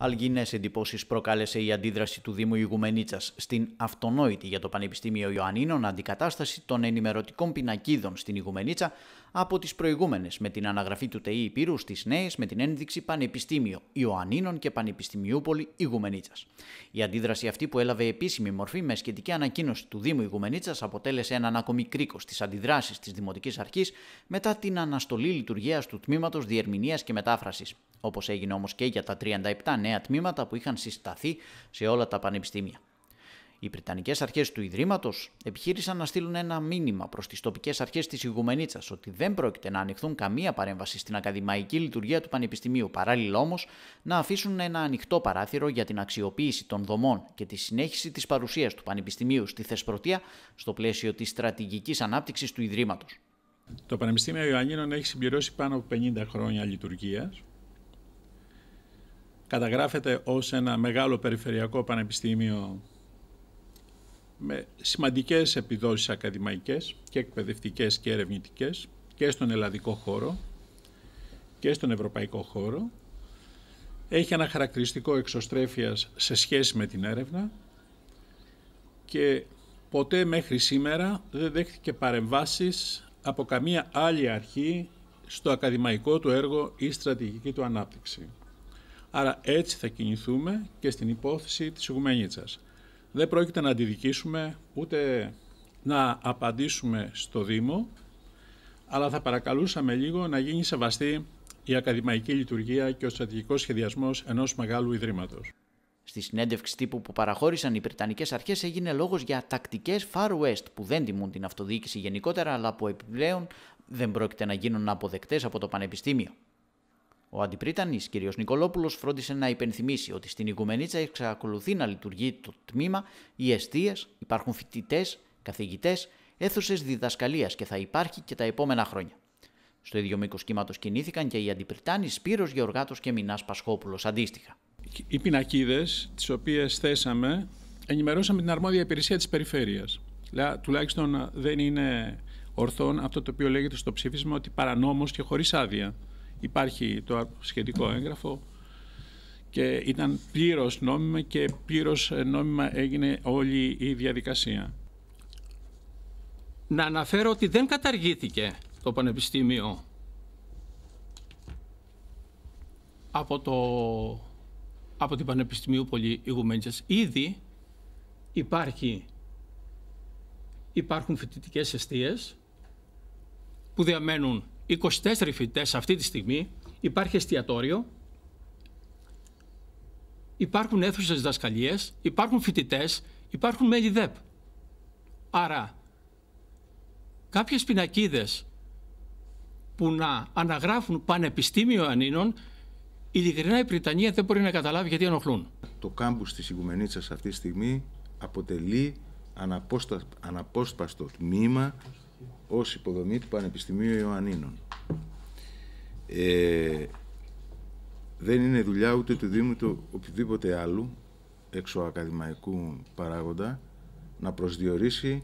Αλγινές εντυπώσεις προκάλεσε η αντίδραση του Δήμου Ιγουμενίτσα στην αυτονόητη για το Πανεπιστήμιο Ιωαννίνων αντικατάσταση των ενημερωτικών πινακίδων στην Ιγουμενίτσα από τις προηγούμενες με την αναγραφή του ΤΕΗ Υπήρου στις νέες με την ένδειξη Πανεπιστήμιο Ιωαννίνων και Πανεπιστημιούπολη Ιγουμενίτσα. Η αντίδραση αυτή που έλαβε επίσημη μορφή με σχετική ανακοίνωση του Δήμου Ιγουμενίτσα αποτέλεσε έναν ακόμη κρίκος στις αντιδράσεις της Δημοτικής Αρχής μετά την αναστολή λειτουργίας του Τμήματος Διερμηνίας και Μετάφρασης. Όπως έγινε όμως και για τα 37 νέα νέα τμήματα που είχαν συσταθεί σε όλα τα πανεπιστήμια. Οι Βρετανικές Αρχές του Ιδρύματος επιχείρησαν να στείλουν ένα μήνυμα προς τις τοπικές αρχές της Ιγουμενίτσας ότι δεν πρόκειται να ανοιχθούν καμία παρέμβαση στην ακαδημαϊκή λειτουργία του Πανεπιστημίου, παράλληλα όμως να αφήσουν ένα ανοιχτό παράθυρο για την αξιοποίηση των δομών και τη συνέχιση της παρουσίας του Πανεπιστημίου στη Θεσπρωτεία στο πλαίσιο της στρατηγικής ανάπτυξης του Ιδρύματος. Το Πανεπιστήμιο Ιωαννίνων έχει συμπληρώσει πάνω από 50 χρόνια λειτουργίας καταγράφεται ως ένα μεγάλο περιφερειακό πανεπιστήμιο με σημαντικές επιδόσεις ακαδημαϊκές και εκπαιδευτικές και ερευνητικές και στον ελλαδικό χώρο και στον ευρωπαϊκό χώρο. Έχει ένα χαρακτηριστικό εξωστρέφειας σε σχέση με την έρευνα και ποτέ μέχρι σήμερα δεν δέχτηκε παρεμβάσεις από καμία άλλη αρχή στο ακαδημαϊκό του έργο ή στρατηγική του ανάπτυξη. Άρα έτσι θα κινηθούμε και στην υπόθεση της Ιγουμενίτσας. Δεν πρόκειται να αντιδικήσουμε ούτε να απαντήσουμε στο Δήμο, αλλά θα παρακαλούσαμε λίγο να γίνει σεβαστή η ακαδημαϊκή λειτουργία και ο στρατηγικός σχεδιασμός ενός μεγάλου ιδρύματος. Στη συνέντευξη τύπου που παραχώρησαν οι Βρετανικές Αρχές έγινε λόγος για τακτικές Far West που δεν τιμούν την αυτοδιοίκηση γενικότερα, αλλά που επιπλέον δεν πρόκειται να γίνουν αποδεκτές από το Πανεπιστήμιο. Ο αντιπρίτανης κ. Νικολόπουλος φρόντισε να υπενθυμίσει ότι στην Οικουμενίτσα εξακολουθεί να λειτουργεί το τμήμα, οι αιστείες, υπάρχουν φοιτητές, καθηγητές, αίθουσες διδασκαλίας και θα υπάρχει και τα επόμενα χρόνια. Στο ίδιο μήκος κύματος κινήθηκαν και οι αντιπριτάνοι Σπύρος Γεωργάτος και Μινάς Πασχόπουλος αντίστοιχα. Οι πινακίδες, τις οποίες θέσαμε, ενημερώσαμε την αρμόδια υπηρεσία της περιφέρειας. Τουλάχιστον δεν είναι ορθόν αυτό το οποίο λέγεται στο ψήφισμα ότι παρανόμως και χωρίς άδεια. Υπάρχει το σχετικό έγγραφο και ήταν πλήρως νόμιμα και πλήρως νόμιμα έγινε όλη η διαδικασία. Να αναφέρω ότι δεν καταργήθηκε το Πανεπιστήμιο από, το, από την Πανεπιστημίου Πολύ Ιγουμέντζας. Ήδη υπάρχει, υπάρχουν φοιτητικές αιστείες που διαμένουν 24 φοιτητές αυτή τη στιγμή, υπάρχει εστιατόριο, υπάρχουν αίθουσες διδασκαλίες, υπάρχουν φοιτητές, υπάρχουν μέλη ΔΕΠ. Άρα, κάποιες πινακίδες που να αναγράφουν Πανεπιστήμιο Ανίνων, ειλικρινά η Βρυτανία δεν μπορεί να καταλάβει γιατί ενοχλούν. Το κάμπους της Ιγουμενίτσας αυτή τη στιγμή αποτελεί αναπόσπαστο τμήμα ως υποδομή του Πανεπιστημίου Ιωαννίνων. Ε, δεν είναι δουλειά ούτε του Δήμου του οποιοδήποτε άλλου εξωακαδημαϊκού παράγοντα να προσδιορίσει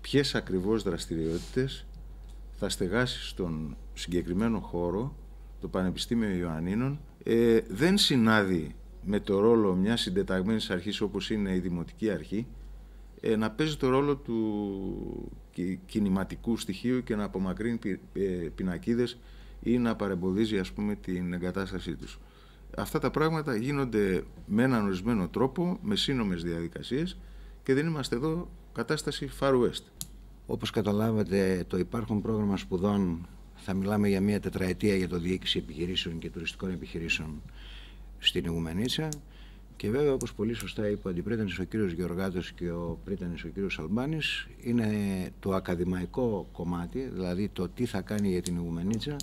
ποιες ακριβώς δραστηριότητες θα στεγάσει στον συγκεκριμένο χώρο το Πανεπιστήμιο Ιωαννίνων ε, δεν συνάδει με το ρόλο μιας συντεταγμένης αρχής όπως είναι η Δημοτική Αρχή ε, να παίζει το ρόλο του κινηματικού στοιχείου και να απομακρύνει πι, ε, πινακίδες ή να παρεμποδίζει ας πούμε την εγκατάστασή τους. Αυτά τα πράγματα γίνονται με έναν ορισμένο τρόπο, με σύνομες διαδικασίες και δεν είμαστε εδώ κατάσταση Far West. Όπως καταλάβατε το υπάρχον πρόγραμμα σπουδών θα μιλάμε για μια τετραετία για το διοίκηση επιχειρήσεων και τουριστικών επιχειρήσεων στην Ιγουμενίτσα. Και βέβαια, όπως πολύ σωστά είπε ο αντιπρίτανης ο κύριος Γεωργάτος και ο πρίτανης ο κύριος Αλμπάνης, είναι το ακαδημαϊκό κομμάτι, δηλαδή το τι θα κάνει για την Ιγουμενίτσα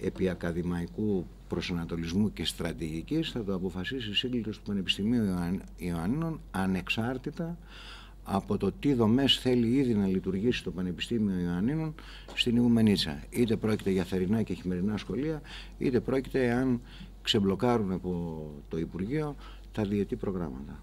επί ακαδημαϊκού προσανατολισμού και στρατηγικής, θα το αποφασίσει η σύγκληση του Πανεπιστημίου Ιωαννίνων ανεξάρτητα από το τι δομές θέλει ήδη να λειτουργήσει το Πανεπιστήμιο Ιωαννίνων στην Ιγουμενίτσα. Είτε πρόκειται για θερινά και χειμερινά σχολεία, είτε πρόκειται αν ξεμπλοκάρουν από το Υπουργείο τα διετή προγράμματα.